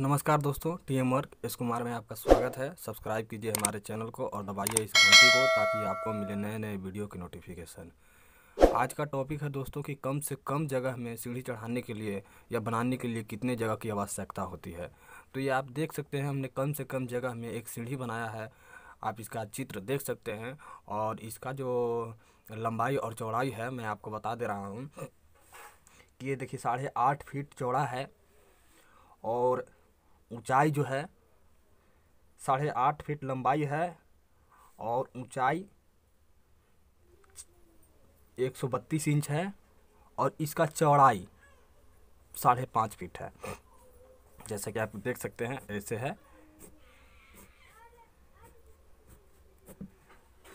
नमस्कार दोस्तों T M work इस कुमार में आपका स्वागत है सब्सक्राइब कीजिए हमारे चैनल को और दबाइए इस घंटी को ताकि आपको मिले नए नए वीडियो की नोटिफिकेशन आज का टॉपिक है दोस्तों कि कम से कम जगह में सीढ़ी चढ़ाने के लिए या बनाने के लिए कितने जगह की आवश्यकता होती है तो ये आप देख सकते हैं हमने कम से कम जगह में एक सीढ़ी बनाया है आप इसका चित्र देख सकते हैं और इसका जो लंबाई और चौड़ाई है मैं आपको बता दे रहा हूँ कि ये देखिए साढ़े आठ फीट चौड़ा है और ऊंचाई जो है साढ़े आठ फीट लंबाई है और ऊंचाई एक सौ बत्तीस इंच है और इसका चौड़ाई साढ़े पाँच फीट है जैसा कि आप देख सकते हैं ऐसे है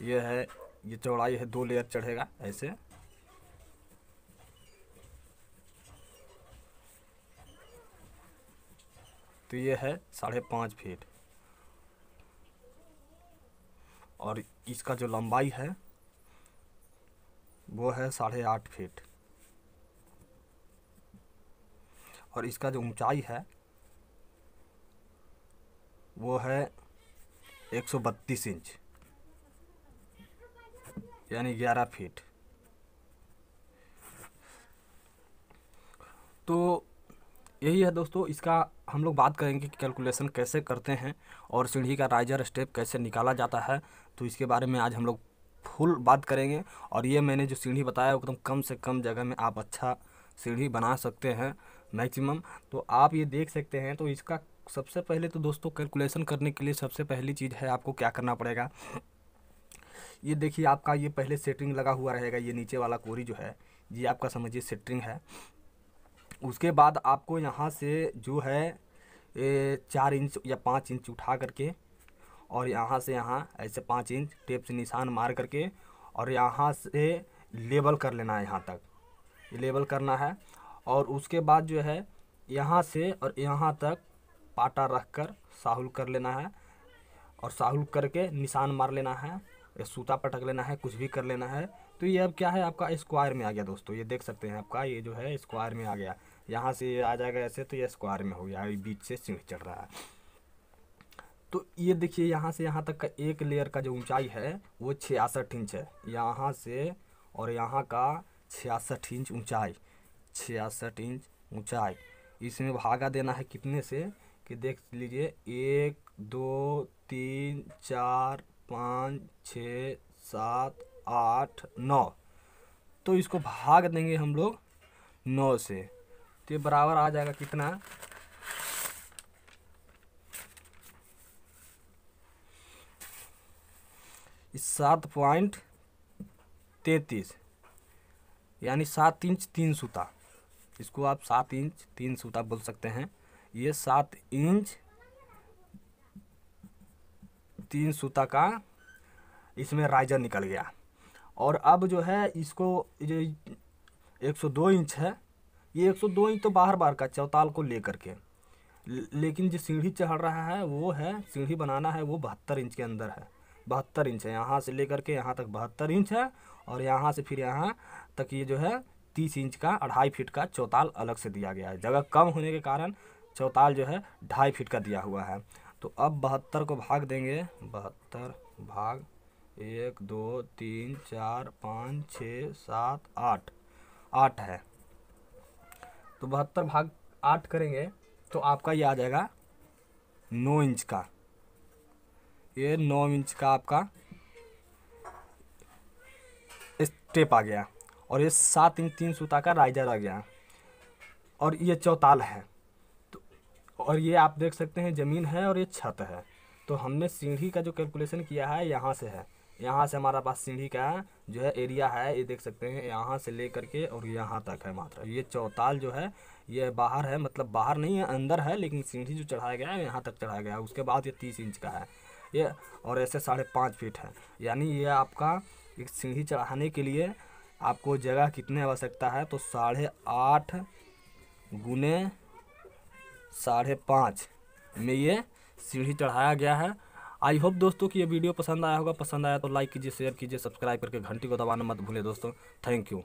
यह है ये चौड़ाई है दो लेयर चढ़ेगा ऐसे तो ये है साढ़े पाँच फीट और इसका जो लंबाई है वो है साढ़े आठ फीट और इसका जो ऊंचाई है वो है एक सौ बत्तीस इंच यानी ग्यारह फीट तो यही है दोस्तों इसका हम लोग बात करेंगे कि कैलकुलेशन कैसे करते हैं और सीढ़ी का राइजर स्टेप कैसे निकाला जाता है तो इसके बारे में आज हम लोग फुल बात करेंगे और ये मैंने जो सीढ़ी बताया एकदम तो कम से कम जगह में आप अच्छा सीढ़ी बना सकते हैं मैक्सिमम तो आप ये देख सकते हैं तो इसका सबसे पहले तो दोस्तों कैलकुलेशन करने के लिए सबसे पहली चीज़ है आपको क्या करना पड़ेगा ये देखिए आपका ये पहले सेटिंग लगा हुआ रहेगा ये नीचे वाला कोरी जो है ये आपका समझिए सेटिंग है उसके बाद आपको यहाँ से जो है चार इंच या पाँच इंच उठा करके और यहाँ से यहाँ ऐसे पाँच इंच टेप से निशान मार करके और यहाँ से लेबल कर लेना है यहाँ तक लेबल करना है और उसके बाद जो है यहाँ से और यहाँ तक पाटा रख कर साहुल कर लेना है और साहुल करके निशान मार लेना है या सूता पटक लेना है कुछ भी कर लेना है तो ये अब क्या है आपका स्क्वायर में आ गया दोस्तों ये देख सकते हैं आपका ये जो है स्क्वायर में आ गया यहाँ से आ जाएगा ऐसे तो ये स्क्वायर में हो गया बीच से सिंह चढ़ रहा है तो ये देखिए यहाँ से यहाँ तक का एक लेयर का जो ऊंचाई है वो छियासठ इंच है यहाँ से और यहाँ का छियासठ इंच ऊंचाई छियासठ इंच ऊंचाई इसमें भागा देना है कितने से कि देख लीजिए एक दो तीन चार पाँच छ सात आठ नौ तो इसको भाग देंगे हम लोग नौ से तो ये बराबर आ जाएगा कितना सात पॉइंट तैतीस यानी सात इंच तीन सूता इसको आप सात इंच तीन सूता बोल सकते हैं ये सात इंच तीन सूता का इसमें राइजर निकल गया और अब जो है इसको जो एक सौ दो इंच है ये 102 इंच तो बाहर बाहर का चौताल को लेकर के लेकिन जो सीढ़ी चढ़ रहा है वो है सीढ़ी बनाना है वो बहत्तर इंच के अंदर है बहत्तर इंच है यहाँ से लेकर के यहाँ तक बहत्तर इंच है और यहाँ से फिर यहाँ तक ये जो है तीस इंच का अढ़ाई फीट का चौताल अलग से दिया गया है जगह कम होने के कारण चौताल जो है ढाई फीट का दिया हुआ है तो अब बहत्तर को भाग देंगे बहत्तर भाग एक दो तीन चार पाँच छः सात आठ आठ है तो बहत्तर भाग आठ करेंगे तो आपका ये आ जाएगा नौ इंच का ये नौ इंच का आपका स्टेप आ गया और ये सात इंच तीन सूता का राइजर आ गया और ये चौताल है तो और ये आप देख सकते हैं ज़मीन है और ये छत है तो हमने सीढ़ी का जो कैलकुलेशन किया है यहाँ से है यहाँ से हमारा पास सीढ़ी का जो है एरिया है ये देख सकते हैं यहाँ से ले करके और यहाँ तक है मात्र ये चौताल जो है ये बाहर है मतलब बाहर नहीं है अंदर है लेकिन सीढ़ी जो चढ़ाया गया है यहाँ तक चढ़ाया गया है उसके बाद ये तीस इंच का है ये और ऐसे साढ़े पाँच फीट है यानी ये आपका एक सीढ़ी चढ़ाने के लिए आपको जगह कितने आवश्यकता है तो साढ़े आठ गुने साढ़े पाँच में ये सीढ़ी चढ़ाया गया है आई होप दोस्तों कि ये वीडियो पसंद आया होगा पसंद आया तो लाइक कीजिए शेयर कीजिए सब्सक्राइब करके घंटी को दबाना मत भूलें दोस्तों थैंक यू